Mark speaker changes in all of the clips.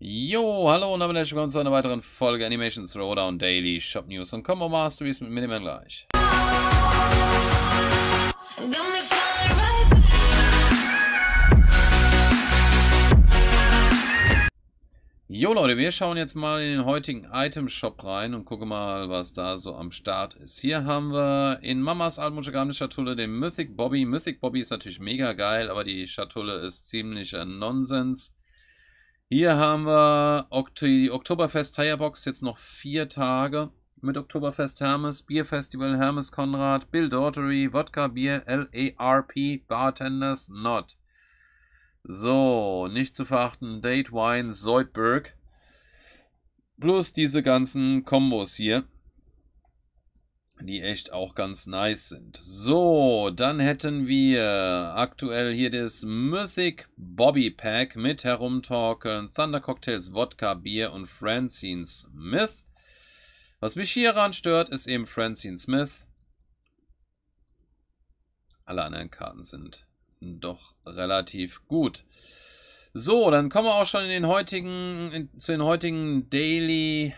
Speaker 1: Jo, hallo und damit herzlich willkommen zu einer weiteren Folge Animation Throwdown Daily Shop News und Combo Masteries mit Miniman gleich. Jo Leute, wir schauen jetzt mal in den heutigen Item Shop rein und gucken mal, was da so am Start ist. Hier haben wir in Mamas altmodische Geheimnisschatulle den Mythic Bobby. Mythic Bobby ist natürlich mega geil, aber die Schatulle ist ziemlicher Nonsens. Hier haben wir die Oktoberfest Tirebox, jetzt noch vier Tage mit Oktoberfest Hermes, Bierfestival Hermes Konrad, Bill Daughtery, Wodka Bier, LARP, Bartenders Not. So, nicht zu verachten, Date Wine, Zoidberg. Plus diese ganzen Kombos hier die echt auch ganz nice sind. So, dann hätten wir aktuell hier das Mythic Bobby Pack mit Herumtalken, Thunder Cocktails, Wodka, Bier und Francine Smith. Was mich hieran stört, ist eben Francine Smith. Alle anderen Karten sind doch relativ gut. So, dann kommen wir auch schon in den heutigen, in, zu den heutigen Daily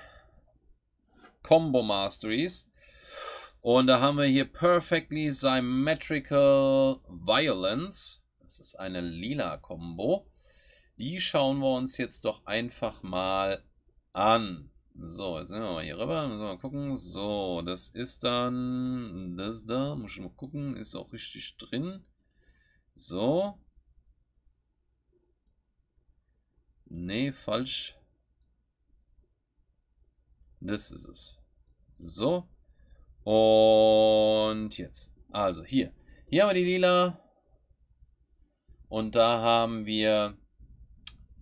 Speaker 1: Combo Masteries. Und da haben wir hier Perfectly Symmetrical Violence. Das ist eine lila Combo. Die schauen wir uns jetzt doch einfach mal an. So, jetzt nehmen wir mal hier rüber, müssen wir mal gucken. So, das ist dann, das da, muss ich mal gucken, ist auch richtig drin. So. Nee, falsch. Das ist es. So. Und jetzt. Also hier. Hier haben wir die lila. Und da haben wir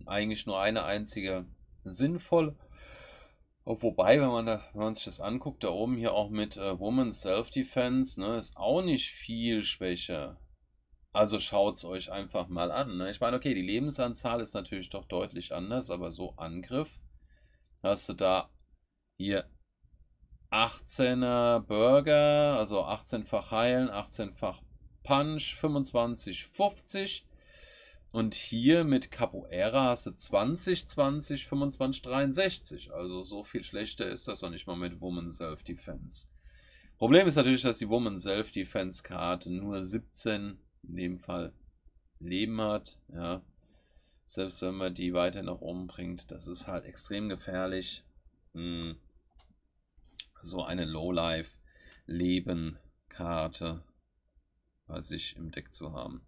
Speaker 1: eigentlich nur eine einzige sinnvoll. Wobei, wenn man, da, wenn man sich das anguckt, da oben hier auch mit äh, Woman's Self-Defense, ne, ist auch nicht viel schwächer. Also schaut es euch einfach mal an. Ne? Ich meine, okay, die Lebensanzahl ist natürlich doch deutlich anders, aber so Angriff hast du da hier 18er Burger, also 18-fach heilen, 18-fach Punch, 25, 50. Und hier mit Capoeira hast du 20, 20, 25, 63. Also so viel schlechter ist das noch nicht mal mit Woman Self-Defense. Problem ist natürlich, dass die Woman Self-Defense-Karte nur 17, in dem Fall, Leben hat. Ja. Selbst wenn man die weiter nach oben bringt, das ist halt extrem gefährlich. Hm so eine Lowlife-Leben-Karte bei sich im Deck zu haben.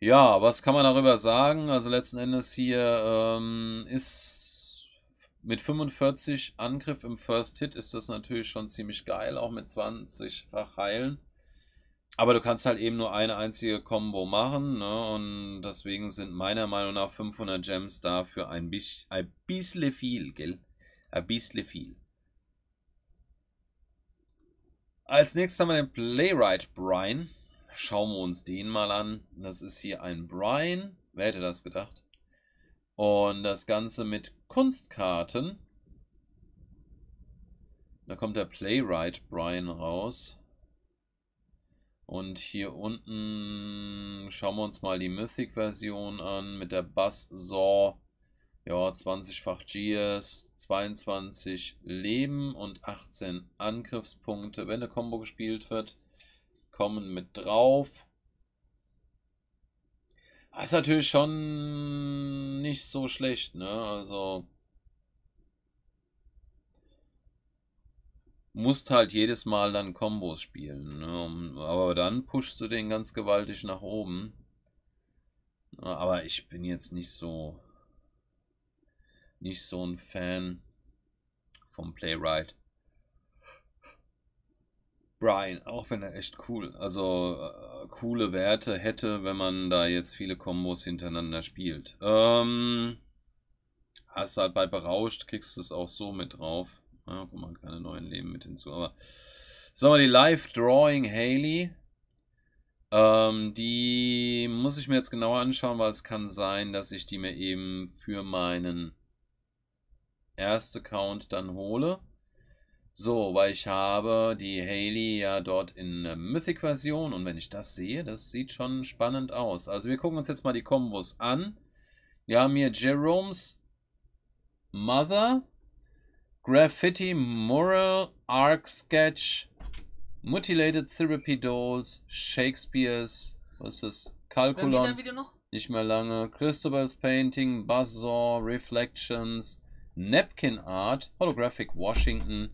Speaker 1: Ja, was kann man darüber sagen? Also letzten Endes hier ähm, ist mit 45 Angriff im First Hit ist das natürlich schon ziemlich geil, auch mit 20-fach Heilen. Aber du kannst halt eben nur eine einzige Combo machen, ne? Und deswegen sind meiner Meinung nach 500 Gems dafür ein, bisschen, ein bisschen viel, gell? Ein bisschen viel. Als nächstes haben wir den Playwright Brian. Schauen wir uns den mal an. Das ist hier ein Brian. Wer hätte das gedacht? Und das Ganze mit Kunstkarten. Da kommt der Playwright Brian raus. Und hier unten schauen wir uns mal die Mythic-Version an mit der Bass-Saw ja, 20-fach GS, 22 Leben und 18 Angriffspunkte, wenn eine Combo gespielt wird, kommen mit drauf. Das ah, ist natürlich schon nicht so schlecht, ne? Also musst halt jedes Mal dann Kombos spielen, ne? aber dann pushst du den ganz gewaltig nach oben. Aber ich bin jetzt nicht so nicht so ein Fan vom Playwright. Brian, auch wenn er echt cool, also äh, coole Werte hätte, wenn man da jetzt viele Kombos hintereinander spielt. Ähm, hast du halt bei berauscht, kriegst du es auch so mit drauf. Ja, guck mal, keine neuen Leben mit hinzu, aber. Sagen wir die Live Drawing Haley. Ähm, die muss ich mir jetzt genauer anschauen, weil es kann sein, dass ich die mir eben für meinen erste Count dann hole. So, weil ich habe die Haley ja dort in ähm, Mythic-Version und wenn ich das sehe, das sieht schon spannend aus. Also wir gucken uns jetzt mal die Kombos an. Wir haben hier Jerome's Mother, Graffiti Moral Arc Sketch, Mutilated Therapy Dolls, Shakespeare's, was ist das? Calculon. Nicht mehr lange. Christopher's Painting, Buzzsaw, Reflections, Napkin Art, Holographic Washington,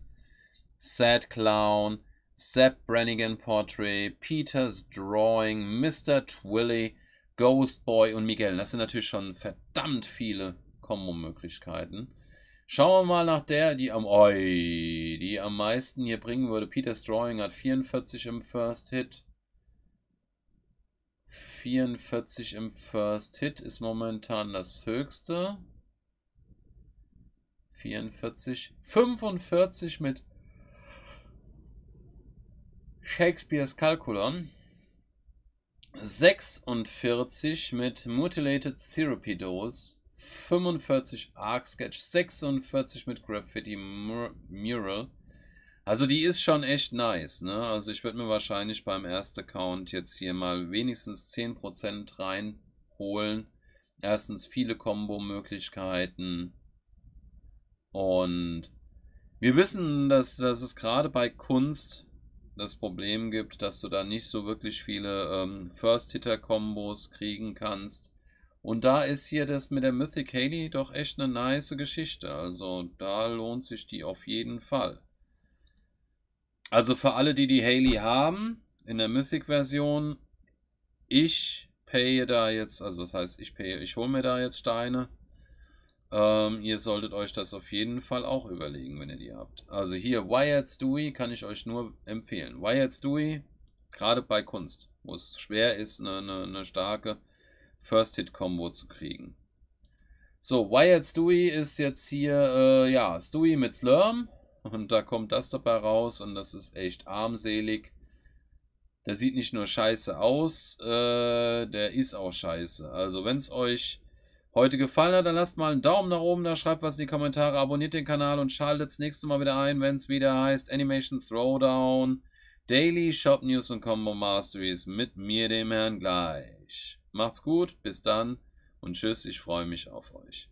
Speaker 1: Sad Clown, Zeb Brannigan Portrait, Peters Drawing, Mr. Twilly, Ghost Boy und Miguel. Das sind natürlich schon verdammt viele Kombo-Möglichkeiten. Schauen wir mal nach der, die am, oi, die am meisten hier bringen würde. Peters Drawing hat 44 im First Hit. 44 im First Hit ist momentan das höchste. 44, 45 mit Shakespeare's Calculon, 46 mit Mutilated Therapy Dolls, 45 Arc Sketch, 46 mit Graffiti Mur Mural. Also die ist schon echt nice, ne? Also ich werde mir wahrscheinlich beim ersten Count jetzt hier mal wenigstens 10% reinholen. Erstens viele Kombo-Möglichkeiten. Und wir wissen, dass, dass es gerade bei Kunst das Problem gibt, dass du da nicht so wirklich viele ähm, First-Hitter-Kombos kriegen kannst. Und da ist hier das mit der Mythic Haley doch echt eine nice Geschichte. Also da lohnt sich die auf jeden Fall. Also für alle, die die Haley haben, in der Mythic-Version, ich paye da jetzt, also was heißt ich paye, ich hole mir da jetzt Steine. Ähm, ihr solltet euch das auf jeden Fall auch überlegen, wenn ihr die habt. Also hier Wired Stewie kann ich euch nur empfehlen. Wired Stewie, gerade bei Kunst, wo es schwer ist, eine, eine, eine starke First-Hit-Combo zu kriegen. So, Wired Stewie ist jetzt hier, äh, ja, Stewie mit Slurm. Und da kommt das dabei raus und das ist echt armselig. Der sieht nicht nur scheiße aus, äh, der ist auch scheiße. Also wenn es euch heute gefallen hat, dann lasst mal einen Daumen nach oben da, schreibt was in die Kommentare, abonniert den Kanal und schaltet das nächste Mal wieder ein, wenn es wieder heißt Animation Throwdown, Daily Shop News und Combo Masteries mit mir, dem Herrn Gleich. Macht's gut, bis dann und tschüss, ich freue mich auf euch.